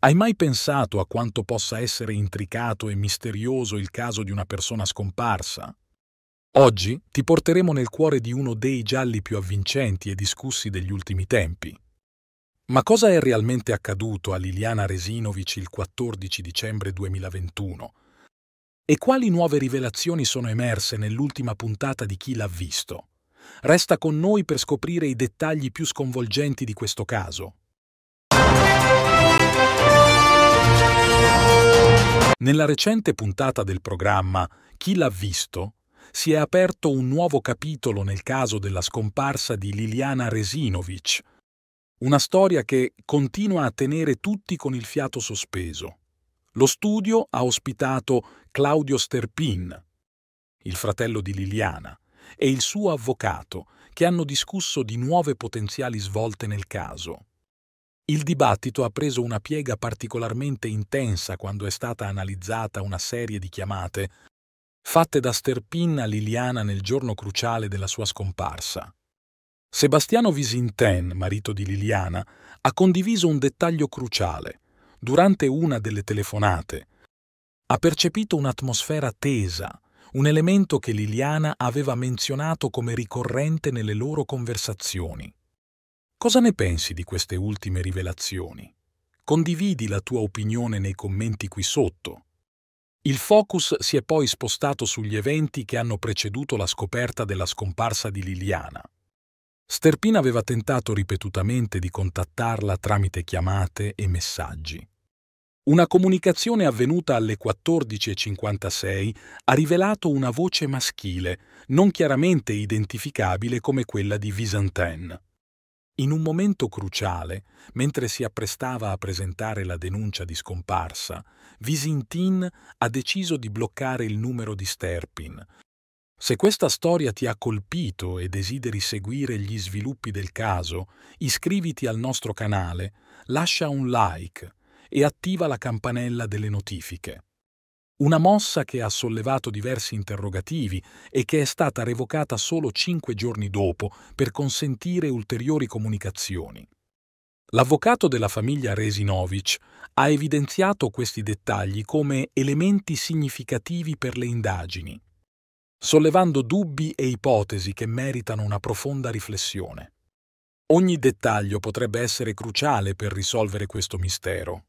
Hai mai pensato a quanto possa essere intricato e misterioso il caso di una persona scomparsa? Oggi ti porteremo nel cuore di uno dei gialli più avvincenti e discussi degli ultimi tempi. Ma cosa è realmente accaduto a Liliana Resinovic il 14 dicembre 2021? E quali nuove rivelazioni sono emerse nell'ultima puntata di Chi l'ha visto? Resta con noi per scoprire i dettagli più sconvolgenti di questo caso. Nella recente puntata del programma Chi l'ha visto? si è aperto un nuovo capitolo nel caso della scomparsa di Liliana Resinovic, una storia che continua a tenere tutti con il fiato sospeso. Lo studio ha ospitato Claudio Sterpin, il fratello di Liliana, e il suo avvocato, che hanno discusso di nuove potenziali svolte nel caso. Il dibattito ha preso una piega particolarmente intensa quando è stata analizzata una serie di chiamate fatte da Sterpin a Liliana nel giorno cruciale della sua scomparsa. Sebastiano Visinten, marito di Liliana, ha condiviso un dettaglio cruciale. Durante una delle telefonate ha percepito un'atmosfera tesa, un elemento che Liliana aveva menzionato come ricorrente nelle loro conversazioni. Cosa ne pensi di queste ultime rivelazioni? Condividi la tua opinione nei commenti qui sotto. Il focus si è poi spostato sugli eventi che hanno preceduto la scoperta della scomparsa di Liliana. Sterpina aveva tentato ripetutamente di contattarla tramite chiamate e messaggi. Una comunicazione avvenuta alle 14.56 ha rivelato una voce maschile, non chiaramente identificabile come quella di Visantin. In un momento cruciale, mentre si apprestava a presentare la denuncia di scomparsa, Visintin ha deciso di bloccare il numero di Sterpin. Se questa storia ti ha colpito e desideri seguire gli sviluppi del caso, iscriviti al nostro canale, lascia un like e attiva la campanella delle notifiche. Una mossa che ha sollevato diversi interrogativi e che è stata revocata solo cinque giorni dopo per consentire ulteriori comunicazioni. L'avvocato della famiglia Resinovic ha evidenziato questi dettagli come elementi significativi per le indagini, sollevando dubbi e ipotesi che meritano una profonda riflessione. Ogni dettaglio potrebbe essere cruciale per risolvere questo mistero.